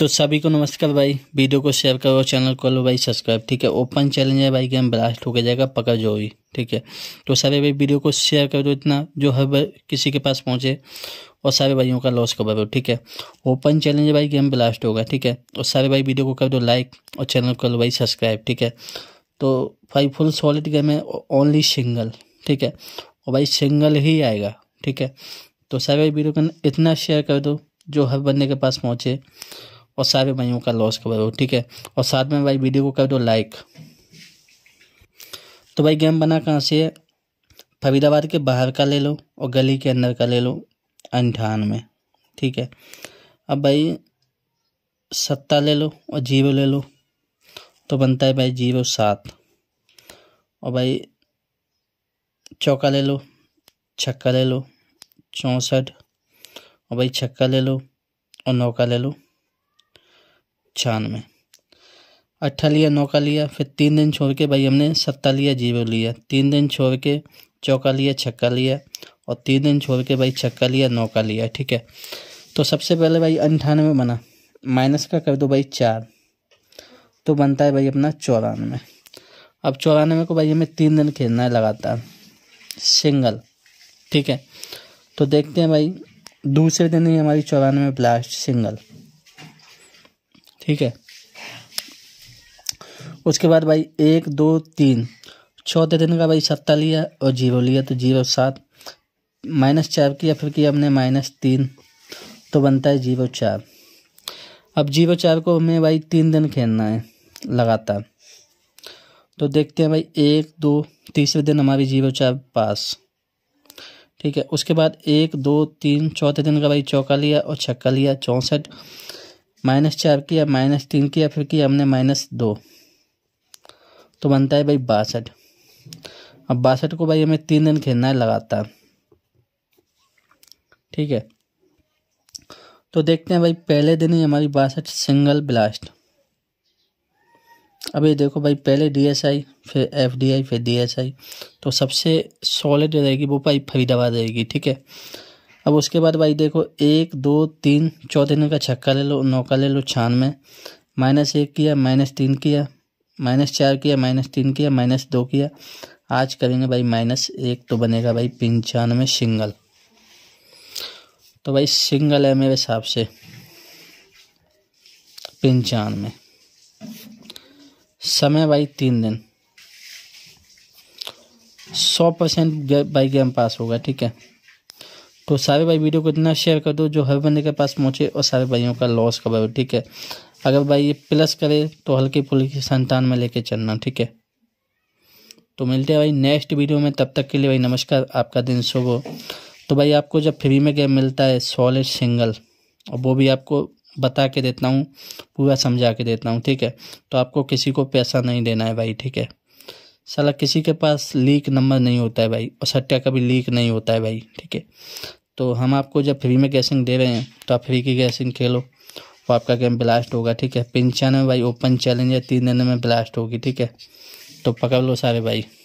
तो सभी को नमस्कार भाई वीडियो को शेयर करो चैनल को लो भाई सब्सक्राइब ठीक है ओपन चैलेंज है भाई गेम ब्लास्ट होकर जाएगा पकड़ जो भी ठीक है तो सारे भाई वीडियो को शेयर कर दो इतना जो हर किसी के पास पहुंचे और सारे भाइयों का लॉस कवर हो ठीक है ओपन चैलेंज है भाई गेम ब्लास्ट होगा ठीक है और सारे भाई वीडियो को कर दो लाइक और चैनल को लो भाई सब्सक्राइब ठीक है तो भाई फुल सॉलिड गेम है ओनली सिंगल ठीक है और भाई सिंगल ही आएगा ठीक है तो सारे भाई वीडियो को इतना शेयर कर दो जो हर बंदे के पास पहुँचे और सारे भाइयों का लॉस कवर हो ठीक है और साथ में भाई वीडियो को कर दो लाइक तो भाई गेम बना कहाँ से है फरीदाबाद के बाहर का ले लो और गली के अंदर का ले लो अंठान में ठीक है अब भाई सत्ता ले लो और जीरो ले लो तो बनता है भाई जीरो सात और भाई चौका ले लो छक्का ले लो चौंसठ और भाई छक्का ले लो और नौका ले लो छियानवे अट्ठा लिया नौ का लिया फिर तीन दिन छोड़ के भाई हमने सत्ता लिया जीरो लिया तीन दिन छोड़ के चौका लिया छक्का लिया और तीन दिन छोड़ के भाई छक्का लिया नौ का लिया ठीक है तो सबसे पहले भाई अंठानवे बना माइनस का कर दो भाई चार तो बनता है भाई अपना चौरानवे अब चौरानवे को भाई हमें तीन दिन खेलना है लगातार सिंगल ठीक है तो देखते हैं भाई दूसरे दिन ही हमारी चौरानवे ब्लास्ट सिंगल ठीक है उसके बाद भाई एक दो तीन चौथे दिन का भाई सत्ता लिया और जीरो लिया तो जीरो सात माइनस चार किया फिर किया हमने माइनस तीन तो बनता है जीरो चार अब जीरो चार को हमें भाई तीन दिन खेलना है लगातार तो देखते हैं भाई एक दो तीसरे दिन हमारी जीरो चार पास ठीक है उसके बाद एक दो तीन चौथे दिन का भाई चौका लिया और छक्का लिया चौंसठ माइनस चार किया माइनस तीन किया फिर किया हमने माइनस दो तो बनता है भाई बासठ अब बासठ को भाई हमें तीन दिन खेलना है लगातार ठीक है तो देखते हैं भाई पहले दिन ही हमारी बासठ सिंगल ब्लास्ट अब ये देखो भाई पहले डीएसआई फिर एफडीआई फिर डीएसआई तो सबसे सॉलिड रहेगी वो भाई फरीदाबाद रहेगी ठीक है अब उसके बाद भाई देखो एक दो तीन चौथे दिन का छक्का ले लो नौका ले लो छियानवे माइनस एक किया माइनस तीन किया माइनस चार किया माइनस तीन किया माइनस दो किया आज करेंगे भाई माइनस एक तो बनेगा भाई पंचानवे सिंगल तो भाई सिंगल है मेरे हिसाब से पंचानवे समय भाई तीन दिन सौ परसेंट भाई गेम पास होगा ठीक है तो सारे भाई वीडियो को इतना शेयर कर दो जो हर बंदे के पास पहुँचे और सारे भाइयों का लॉस हो ठीक है अगर भाई ये प्लस करे तो हल्की फुल्की संतान में लेके चलना ठीक है तो मिलते हैं भाई नेक्स्ट वीडियो में तब तक के लिए भाई नमस्कार आपका दिन शुभ हो तो भाई आपको जब फ्री में गेम मिलता है सॉलिड सिंगल और वो भी आपको बता के देता हूँ पूरा समझा के देता हूँ ठीक है तो आपको किसी को पैसा नहीं देना है भाई ठीक है साला किसी के पास लीक नंबर नहीं होता है भाई और सट्टा कभी लीक नहीं होता है भाई ठीक है तो हम आपको जब फ्री में गैसिंग दे रहे हैं तो आप फ्री की गैसिंग खेलो वो आपका गेम ब्लास्ट होगा ठीक है पिंचानवे भाई ओपन चैलेंज है तीन दिन में ब्लास्ट होगी ठीक है तो पकड़ लो सारे भाई